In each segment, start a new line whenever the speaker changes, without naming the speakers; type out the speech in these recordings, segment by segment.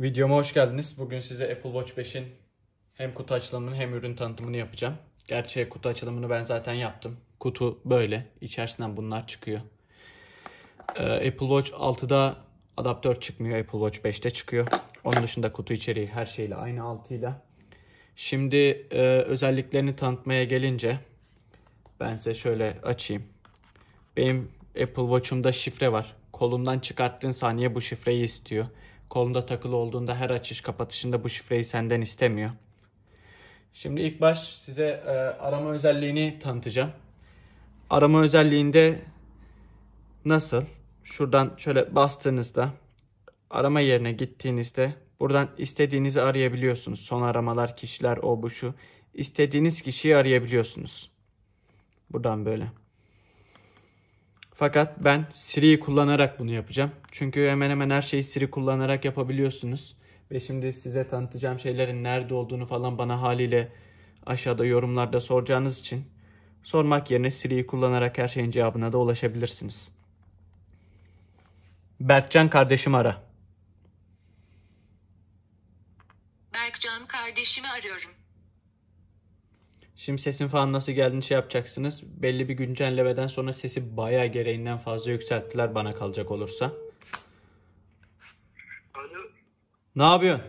Videoma hoş geldiniz. Bugün size Apple Watch 5'in hem kutu açılımını hem ürün tanıtımını yapacağım. Gerçi kutu açılımını ben zaten yaptım. Kutu böyle. İçerisinden bunlar çıkıyor. Ee, Apple Watch 6'da adaptör çıkmıyor. Apple Watch 5'te çıkıyor. Onun dışında kutu içeriği her şeyle aynı altıyla. Şimdi e, özelliklerini tanıtmaya gelince ben size şöyle açayım. Benim Apple Watch'umda şifre var. Kolumdan çıkarttığın saniye bu şifreyi istiyor. Kolunda takılı olduğunda her açış kapatışında bu şifreyi senden istemiyor. Şimdi ilk baş size e, arama özelliğini tanıtacağım. Arama özelliğinde nasıl? Şuradan şöyle bastığınızda arama yerine gittiğinizde buradan istediğinizi arayabiliyorsunuz. Son aramalar, kişiler, o bu şu. İstediğiniz kişiyi arayabiliyorsunuz. Buradan böyle. Fakat ben Siri'yi kullanarak bunu yapacağım. Çünkü hemen hemen her şeyi Siri kullanarak yapabiliyorsunuz. Ve şimdi size tanıtacağım şeylerin nerede olduğunu falan bana haliyle aşağıda yorumlarda soracağınız için sormak yerine Siri'yi kullanarak her şeyin cevabına da ulaşabilirsiniz. Berkcan kardeşim ara. Berkcan kardeşimi arıyorum. Şimdi sesin falan nasıl geldiğini şey yapacaksınız. Belli bir güncellemeden sonra sesi bayağı gereğinden fazla yükselttiler bana kalacak olursa. Alo. Ne yapıyorsun?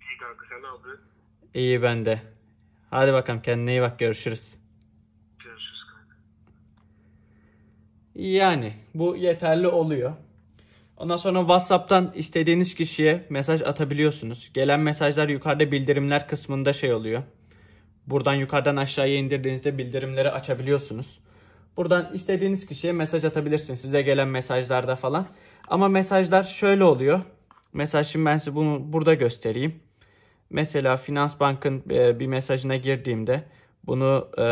İyi kanka sen ne yapıyorsun? İyi ben de. Hadi bakalım kendine iyi bak görüşürüz. Görüşürüz kanka. Yani bu yeterli oluyor. Ondan sonra WhatsApp'tan istediğiniz kişiye mesaj atabiliyorsunuz. Gelen mesajlar yukarıda bildirimler kısmında şey oluyor. Buradan yukarıdan aşağıya indirdiğinizde bildirimleri açabiliyorsunuz. Buradan istediğiniz kişiye mesaj atabilirsiniz. Size gelen mesajlarda falan. Ama mesajlar şöyle oluyor. Mesela şimdi ben size bunu burada göstereyim. Mesela Finans Bank'ın e, bir mesajına girdiğimde bunu e,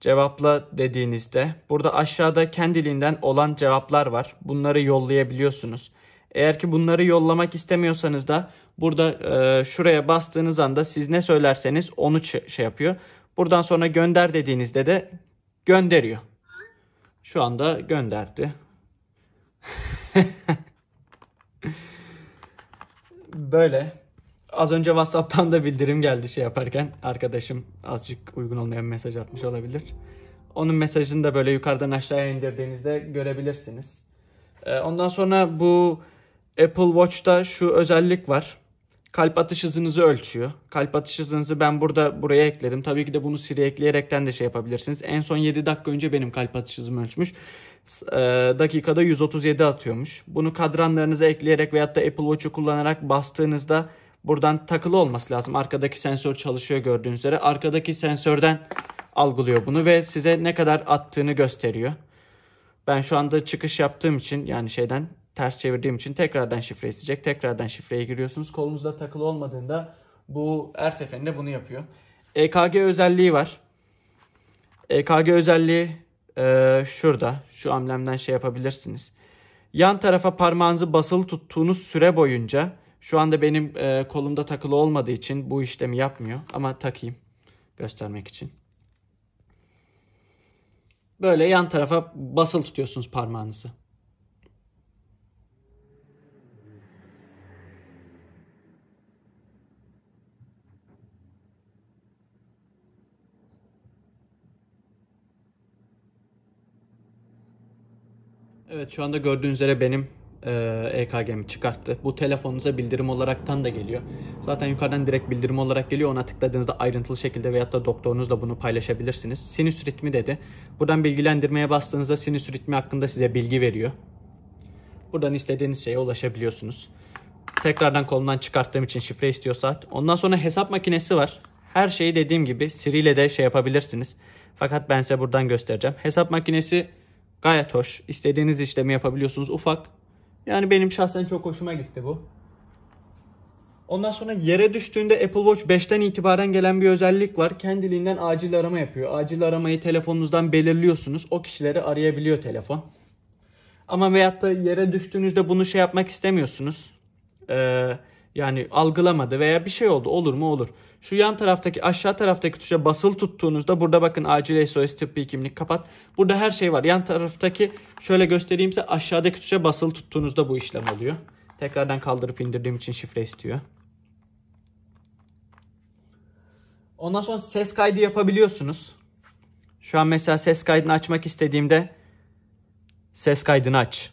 cevapla dediğinizde burada aşağıda kendiliğinden olan cevaplar var. Bunları yollayabiliyorsunuz. Eğer ki bunları yollamak istemiyorsanız da Burada e, şuraya bastığınız anda siz ne söylerseniz onu şey yapıyor. Buradan sonra gönder dediğinizde de gönderiyor. Şu anda gönderdi. Böyle. Az önce WhatsApp'tan da bildirim geldi şey yaparken. Arkadaşım azıcık uygun olmayan mesaj atmış olabilir. Onun mesajını da böyle yukarıdan aşağıya indirdiğinizde görebilirsiniz. E, ondan sonra bu Apple Watch'ta şu özellik var kalp atış hızınızı ölçüyor. Kalp atış hızınızı ben burada buraya ekledim. Tabii ki de bunu Siri ekleyerekten de şey yapabilirsiniz. En son 7 dakika önce benim kalp atış hızımı ölçmüş. E, dakikada 137 atıyormuş. Bunu kadranlarınıza ekleyerek veyahut da Apple Watch'u kullanarak bastığınızda buradan takılı olması lazım. Arkadaki sensör çalışıyor gördüğünüz üzere. Arkadaki sensörden algılıyor bunu ve size ne kadar attığını gösteriyor. Ben şu anda çıkış yaptığım için yani şeyden ters çevirdiğim için tekrardan şifre isteyecek. Tekrardan şifreye giriyorsunuz. Kolunuzda takılı olmadığında bu her seferinde bunu yapıyor. EKG özelliği var. EKG özelliği e, şurada. Şu amblemden şey yapabilirsiniz. Yan tarafa parmağınızı basılı tuttuğunuz süre boyunca şu anda benim e, kolumda takılı olmadığı için bu işlemi yapmıyor. Ama takayım göstermek için. Böyle yan tarafa basılı tutuyorsunuz parmağınızı. Evet şu anda gördüğünüz üzere benim e, EKG'mi çıkarttı. Bu telefonunuza bildirim olaraktan da geliyor. Zaten yukarıdan direkt bildirim olarak geliyor. Ona tıkladığınızda ayrıntılı şekilde veyahut da doktorunuzla bunu paylaşabilirsiniz. Sinüs ritmi dedi. Buradan bilgilendirmeye bastığınızda sinüs ritmi hakkında size bilgi veriyor. Buradan istediğiniz şeye ulaşabiliyorsunuz. Tekrardan kolumdan çıkarttığım için şifre istiyor saat. Ondan sonra hesap makinesi var. Her şeyi dediğim gibi Siri ile de şey yapabilirsiniz. Fakat ben size buradan göstereceğim. Hesap makinesi Gayet hoş. İstediğiniz işlemi yapabiliyorsunuz. Ufak. Yani benim şahsen çok hoşuma gitti bu. Ondan sonra yere düştüğünde Apple Watch 5'ten itibaren gelen bir özellik var. Kendiliğinden acil arama yapıyor. Acil aramayı telefonunuzdan belirliyorsunuz. O kişileri arayabiliyor telefon. Ama veyahut da yere düştüğünüzde bunu şey yapmak istemiyorsunuz. Ee, yani algılamadı veya bir şey oldu. Olur mu? Olur. Şu yan taraftaki aşağı taraftaki tuşa basılı tuttuğunuzda burada bakın acil SOS tıbbi kimlik kapat. Burada her şey var. Yan taraftaki şöyle göstereyim size aşağıdaki tuşa basılı tuttuğunuzda bu işlem oluyor. Tekrardan kaldırıp indirdiğim için şifre istiyor. Ondan sonra ses kaydı yapabiliyorsunuz. Şu an mesela ses kaydını açmak istediğimde ses kaydını aç.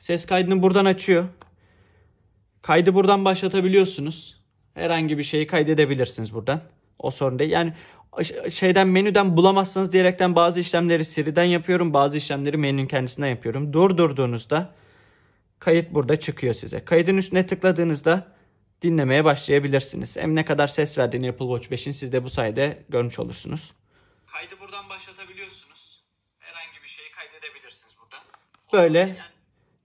Ses kaydını buradan açıyor. Kaydı buradan başlatabiliyorsunuz. Herhangi bir şeyi kaydedebilirsiniz buradan. O sorun değil. Yani şeyden menüden bulamazsanız diyerekten bazı işlemleri Siri'den yapıyorum. Bazı işlemleri menünün kendisinden yapıyorum. Durdurduğunuzda kayıt burada çıkıyor size. Kaydın üstüne tıkladığınızda dinlemeye başlayabilirsiniz. Hem ne kadar ses verdiğini Apple Watch 5'in siz de bu sayede görmüş olursunuz. Kaydı buradan başlatabiliyorsunuz. Herhangi bir şeyi kaydedebilirsiniz burada. O Böyle yani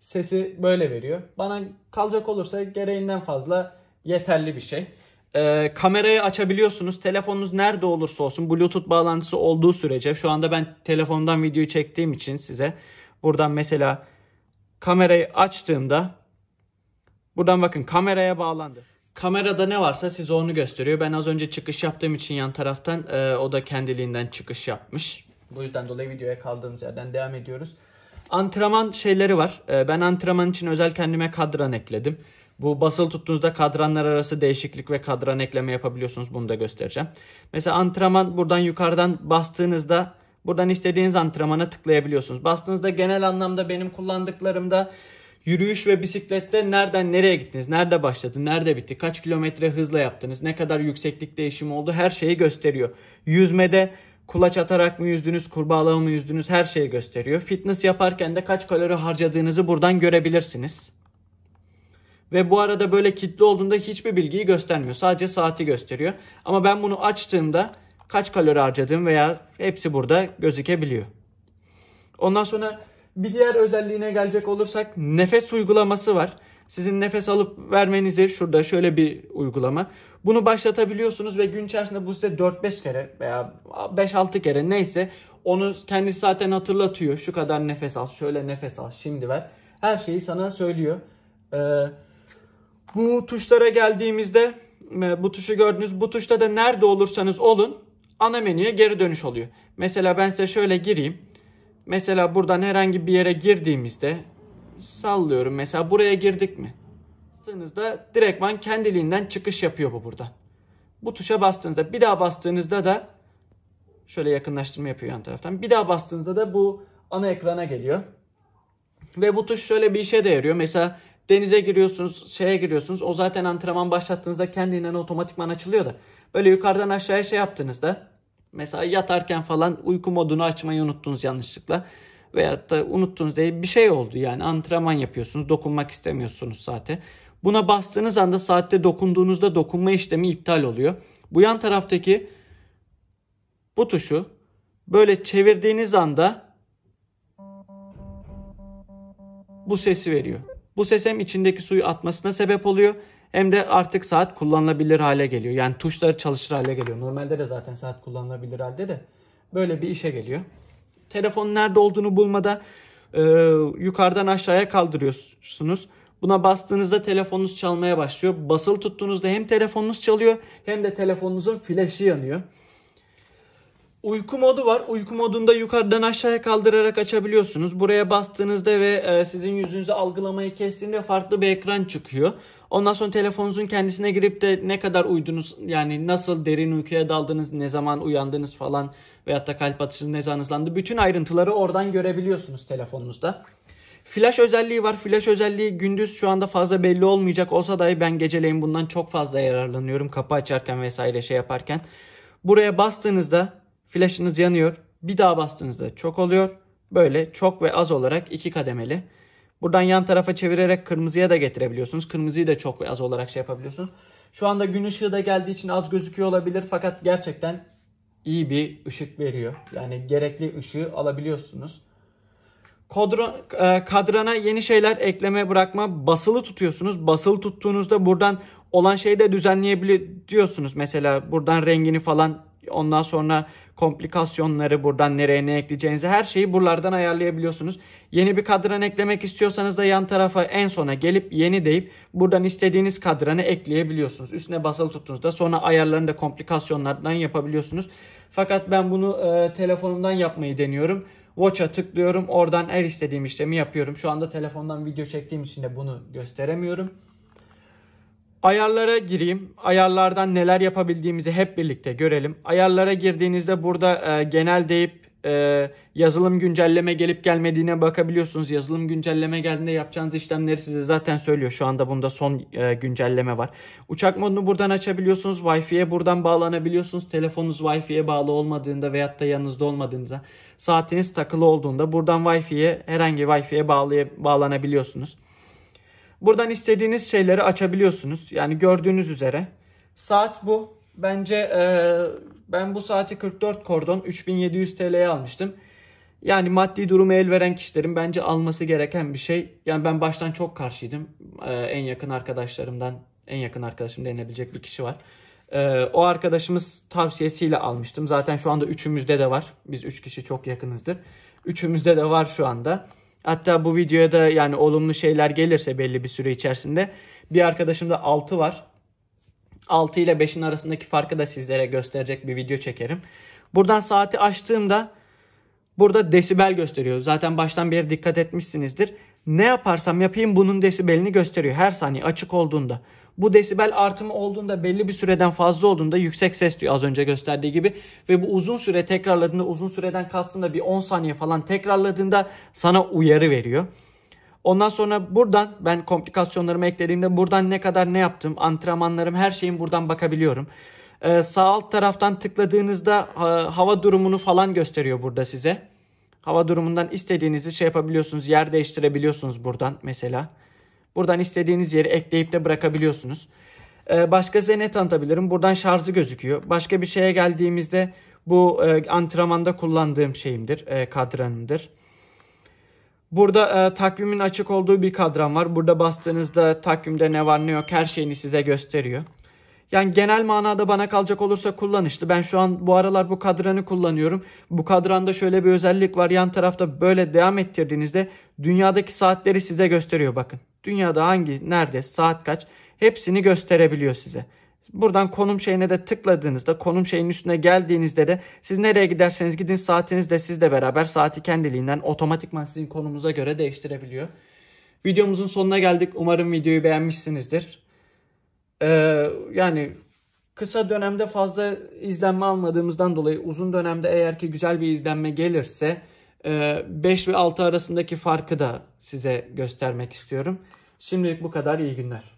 sesi böyle veriyor. Bana kalacak olursa gereğinden fazla yeterli bir şey. Ee, kamerayı açabiliyorsunuz. Telefonunuz nerede olursa olsun Bluetooth bağlantısı olduğu sürece şu anda ben telefondan videoyu çektiğim için size buradan mesela kamerayı açtığımda buradan bakın kameraya bağlandı. Kamerada ne varsa size onu gösteriyor. Ben az önce çıkış yaptığım için yan taraftan e, o da kendiliğinden çıkış yapmış. Bu yüzden dolayı videoya kaldığımız yerden devam ediyoruz antrenman şeyleri var. Ee, ben antrenman için özel kendime kadran ekledim. Bu basılı tuttuğunuzda kadranlar arası değişiklik ve kadran ekleme yapabiliyorsunuz. Bunu da göstereceğim. Mesela antrenman buradan yukarıdan bastığınızda buradan istediğiniz antrenmana tıklayabiliyorsunuz. Bastığınızda genel anlamda benim kullandıklarımda yürüyüş ve bisiklette nereden nereye gittiniz, nerede başladı, nerede bitti, kaç kilometre hızla yaptınız, ne kadar yükseklik değişimi oldu her şeyi gösteriyor. Yüzmede Kulaç atarak mı yüzdünüz, kurbağalama mı yüzdünüz her şeyi gösteriyor. Fitness yaparken de kaç kalori harcadığınızı buradan görebilirsiniz. Ve bu arada böyle kitli olduğunda hiçbir bilgiyi göstermiyor. Sadece saati gösteriyor. Ama ben bunu açtığımda kaç kalori harcadığım veya hepsi burada gözükebiliyor. Ondan sonra bir diğer özelliğine gelecek olursak nefes uygulaması var. Sizin nefes alıp vermenizi şurada şöyle bir uygulama. Bunu başlatabiliyorsunuz ve gün içerisinde bu size 4-5 kere veya 5-6 kere neyse onu kendisi zaten hatırlatıyor. Şu kadar nefes al, şöyle nefes al, şimdi ver. Her şeyi sana söylüyor. Ee, bu tuşlara geldiğimizde e, bu tuşu gördünüz. Bu tuşta da nerede olursanız olun ana menüye geri dönüş oluyor. Mesela ben size şöyle gireyim. Mesela buradan herhangi bir yere girdiğimizde sallıyorum mesela buraya girdik mi? Bastığınızda direktman kendiliğinden çıkış yapıyor bu buradan. Bu tuşa bastığınızda bir daha bastığınızda da şöyle yakınlaştırma yapıyor yan taraftan. Bir daha bastığınızda da bu ana ekrana geliyor. Ve bu tuş şöyle bir işe de yarıyor. Mesela denize giriyorsunuz, şeye giriyorsunuz. O zaten antrenman başlattığınızda kendinden otomatikman açılıyor da. Böyle yukarıdan aşağıya şey yaptığınızda mesela yatarken falan uyku modunu açmayı unuttunuz yanlışlıkla veyahut da unuttunuz diye bir şey oldu. Yani antrenman yapıyorsunuz, dokunmak istemiyorsunuz saate. Buna bastığınız anda saatte dokunduğunuzda dokunma işlemi iptal oluyor. Bu yan taraftaki bu tuşu böyle çevirdiğiniz anda bu sesi veriyor. Bu ses hem içindeki suyu atmasına sebep oluyor hem de artık saat kullanılabilir hale geliyor. Yani tuşları çalışır hale geliyor. Normalde de zaten saat kullanılabilir halde de böyle bir işe geliyor telefonun nerede olduğunu bulmada e, yukarıdan aşağıya kaldırıyorsunuz. Buna bastığınızda telefonunuz çalmaya başlıyor. Basılı tuttuğunuzda hem telefonunuz çalıyor hem de telefonunuzun flaşı yanıyor. Uyku modu var. Uyku modunda yukarıdan aşağıya kaldırarak açabiliyorsunuz. Buraya bastığınızda ve e, sizin yüzünüzü algılamayı kestiğinde farklı bir ekran çıkıyor. Ondan sonra telefonunuzun kendisine girip de ne kadar uydunuz yani nasıl derin uykuya daldınız, ne zaman uyandınız falan veyahut da kalp atışınız ne zaman hızlandı. Bütün ayrıntıları oradan görebiliyorsunuz telefonunuzda. Flash özelliği var. Flash özelliği gündüz şu anda fazla belli olmayacak olsa dahi ben geceleyin bundan çok fazla yararlanıyorum. Kapı açarken vesaire şey yaparken. Buraya bastığınızda flashınız yanıyor. Bir daha bastığınızda çok oluyor. Böyle çok ve az olarak iki kademeli. Buradan yan tarafa çevirerek kırmızıya da getirebiliyorsunuz. Kırmızıyı da çok az olarak şey yapabiliyorsunuz. Şu anda gün ışığı da geldiği için az gözüküyor olabilir fakat gerçekten iyi bir ışık veriyor. Yani gerekli ışığı alabiliyorsunuz. Kodra, e, kadrana yeni şeyler ekleme bırakma basılı tutuyorsunuz. Basılı tuttuğunuzda buradan olan şeyi de düzenleyebiliyorsunuz. Mesela buradan rengini falan Ondan sonra komplikasyonları buradan nereye ne ekleyeceğinizi her şeyi buralardan ayarlayabiliyorsunuz. Yeni bir kadran eklemek istiyorsanız da yan tarafa en sona gelip yeni deyip buradan istediğiniz kadranı ekleyebiliyorsunuz. Üstüne basılı tuttuğunuzda sonra ayarlarını da komplikasyonlardan yapabiliyorsunuz. Fakat ben bunu e, telefonumdan yapmayı deniyorum. Watch'a tıklıyorum. Oradan her istediğim işlemi yapıyorum. Şu anda telefondan video çektiğim için de bunu gösteremiyorum. Ayarlara gireyim. Ayarlardan neler yapabildiğimizi hep birlikte görelim. Ayarlara girdiğinizde burada e, genel deyip e, yazılım güncelleme gelip gelmediğine bakabiliyorsunuz. Yazılım güncelleme geldiğinde yapacağınız işlemleri size zaten söylüyor. Şu anda bunda son e, güncelleme var. Uçak modunu buradan açabiliyorsunuz. Wi-Fi'ye buradan bağlanabiliyorsunuz. Telefonunuz Wi-Fi'ye bağlı olmadığında veyahut da yanınızda olmadığında saatiniz takılı olduğunda buradan Wi-Fi'ye herhangi Wi-Fi'ye bağlanabiliyorsunuz. Buradan istediğiniz şeyleri açabiliyorsunuz. Yani gördüğünüz üzere. Saat bu. Bence e, ben bu saati 44 kordon 3700 TL'ye almıştım. Yani maddi durumu el veren kişilerin bence alması gereken bir şey. Yani ben baştan çok karşıydım. E, en yakın arkadaşlarımdan en yakın arkadaşım denilebilecek bir kişi var. E, o arkadaşımız tavsiyesiyle almıştım. Zaten şu anda üçümüzde de var. Biz üç kişi çok yakınızdır. Üçümüzde de var şu anda. Hatta bu videoya da yani olumlu şeyler gelirse belli bir süre içerisinde. Bir arkadaşımda 6 var. 6 ile 5'in arasındaki farkı da sizlere gösterecek bir video çekerim. Buradan saati açtığımda burada desibel gösteriyor. Zaten baştan beri dikkat etmişsinizdir. Ne yaparsam yapayım bunun desibelini gösteriyor her saniye açık olduğunda. Bu desibel artımı olduğunda belli bir süreden fazla olduğunda yüksek ses diyor az önce gösterdiği gibi. Ve bu uzun süre tekrarladığında uzun süreden kastında bir 10 saniye falan tekrarladığında sana uyarı veriyor. Ondan sonra buradan ben komplikasyonlarımı eklediğimde buradan ne kadar ne yaptım, antrenmanlarım her şeyim buradan bakabiliyorum. Ee, sağ alt taraftan tıkladığınızda ha, hava durumunu falan gösteriyor burada size. Hava durumundan istediğinizi şey yapabiliyorsunuz, yer değiştirebiliyorsunuz buradan mesela. Buradan istediğiniz yeri ekleyip de bırakabiliyorsunuz. Ee, başka size ne tanıtabilirim? Buradan şarjı gözüküyor. Başka bir şeye geldiğimizde bu e, antrenmanda kullandığım şeyimdir, e, kadranımdır. Burada e, takvimin açık olduğu bir kadran var. Burada bastığınızda takvimde ne var ne yok her şeyini size gösteriyor. Yani genel manada bana kalacak olursa kullanışlı. Ben şu an bu aralar bu kadranı kullanıyorum. Bu kadranda şöyle bir özellik var. Yan tarafta böyle devam ettirdiğinizde dünyadaki saatleri size gösteriyor bakın. Dünyada hangi, nerede, saat kaç hepsini gösterebiliyor size. Buradan konum şeyine de tıkladığınızda konum şeyinin üstüne geldiğinizde de siz nereye giderseniz gidin saatiniz de sizle beraber saati kendiliğinden otomatikman sizin konumuza göre değiştirebiliyor. Videomuzun sonuna geldik. Umarım videoyu beğenmişsinizdir e, yani kısa dönemde fazla izlenme almadığımızdan dolayı uzun dönemde eğer ki güzel bir izlenme gelirse 5 e, ve 6 arasındaki farkı da size göstermek istiyorum. Şimdilik bu kadar. İyi günler.